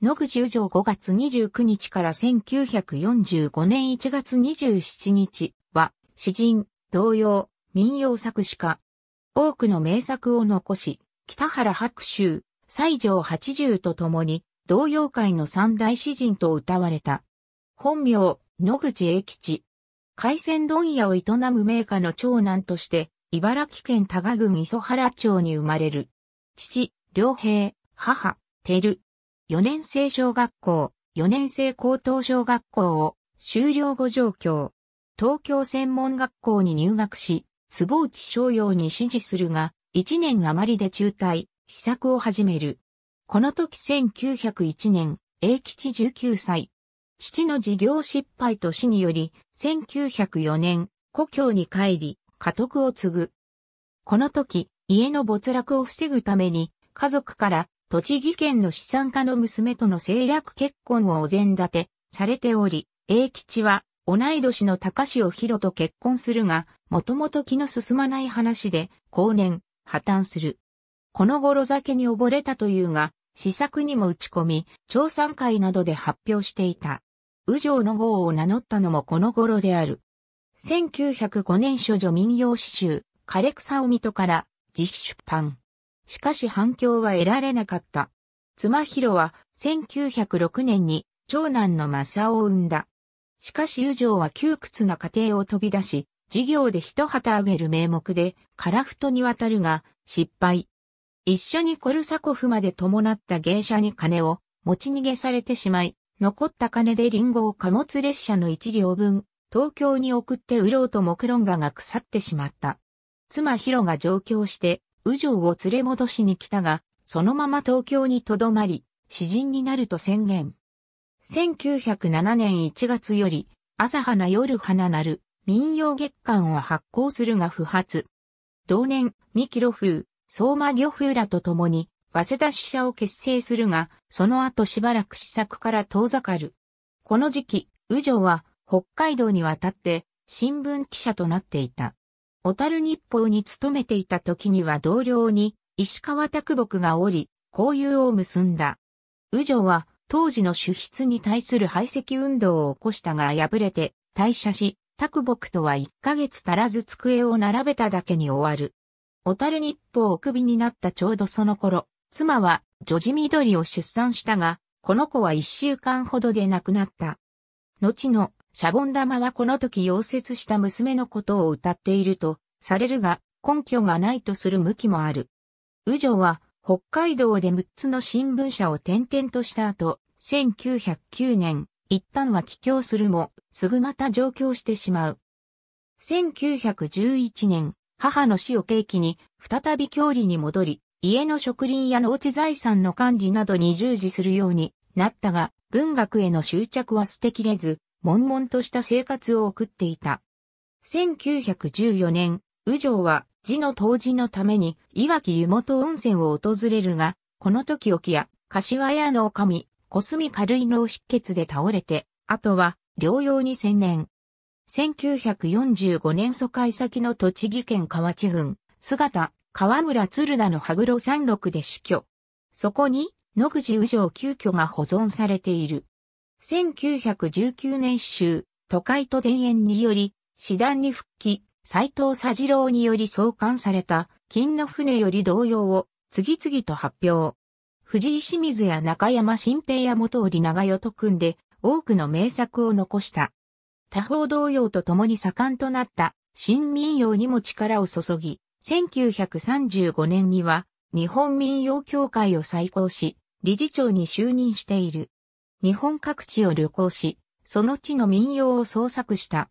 野口宇城5月29日から1945年1月27日は、詩人、童謡、民謡作詞家。多くの名作を残し、北原白秋、西条八十と共に、童謡界の三大詩人と歌われた。本名、野口英吉。海鮮問屋を営む名家の長男として、茨城県多賀郡磯原町に生まれる。父、良平、母、照、4年生小学校、4年生高等小学校を修了後上京。東京専門学校に入学し、坪内商用に指示するが、1年余りで中退、施策を始める。この時1901年、英吉19歳。父の事業失敗と死により、1904年、故郷に帰り、家督を継ぐ。この時、家の没落を防ぐために、家族から栃木県の資産家の娘との政略結婚をお膳立てされており、英吉は同い年の高潮博と結婚するが、もともと気の進まない話で、後年、破綻する。この頃酒に溺れたというが、試作にも打ち込み、調査会などで発表していた。右上の号を名乗ったのもこの頃である。1905年諸女民謡詩集、枯草を水戸から、自費出版。しかし反響は得られなかった。妻広は1906年に長男の正を産んだ。しかし友情は窮屈な家庭を飛び出し、事業で一旗あげる名目で、樺太に渡るが、失敗。一緒にコルサコフまで伴った芸者に金を持ち逃げされてしまい、残った金でリンゴを貨物列車の一両分、東京に送って売ろうと目論がが腐ってしまった。妻広が上京して、右城を連れ戻しに来たが、そのまま東京に留まり、詩人になると宣言。1907年1月より、朝花夜花なる民謡月間を発行するが不発。同年、三木露風、相馬漁風らと共に、早稲田支社を結成するが、その後しばらく試作から遠ざかる。この時期、右城は北海道に渡って新聞記者となっていた。小樽日報に勤めていた時には同僚に石川拓木がおり、交友を結んだ。右女は当時の主筆に対する排斥運動を起こしたが敗れて退社し、拓木とは1ヶ月足らず机を並べただけに終わる。小樽日報をクビになったちょうどその頃、妻は女児緑を出産したが、この子は1週間ほどで亡くなった。後のシャボン玉はこの時溶接した娘のことを歌っているとされるが、根拠がないとする向きもある。右女は、北海道で6つの新聞社を転々とした後、1909年、一旦は帰郷するも、すぐまた上京してしまう。1911年、母の死を契機に、再び郷里に戻り、家の植林や農地財産の管理などに従事するようになったが、文学への執着は捨てきれず、悶々とした生活を送っていた。1914年、宇城は、寺の当時のために、岩木湯本温泉を訪れるが、この時沖や、柏屋の女将、小隅軽井の出血で倒れて、あとは、療養に専念。1945年疎開先の栃木県河内郡、姿、河村鶴田の羽黒山麓で死去。そこに、野口宇城急遽が保存されている。1919年州、都会と田園により、師団に復帰、斎藤佐治郎により創刊された、金の船より同様を、次々と発表。藤井清水や中山新平や元織長代と組んで、多くの名作を残した。他方同様と共に盛んとなった、新民謡にも力を注ぎ、1935年には、日本民謡協会を再興し、理事長に就任している。日本各地を旅行し、その地の民謡を創作した。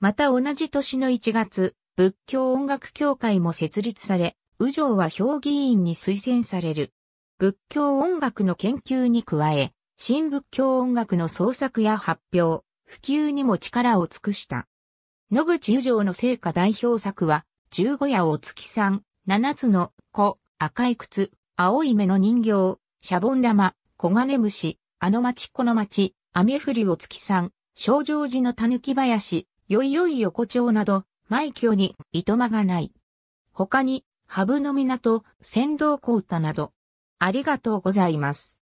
また同じ年の1月、仏教音楽協会も設立され、右上は評議員に推薦される。仏教音楽の研究に加え、新仏教音楽の創作や発表、普及にも力を尽くした。野口右上の成果代表作は、十五夜お月さん、七つの子、赤い靴、青い目の人形、シャボン玉、黄金虫、あの町この町、雨降りお月さん、正常寺の狸林、よいよい横丁など、埋挙にいとまがない。他に、ハブの港、船道小歌など。ありがとうございます。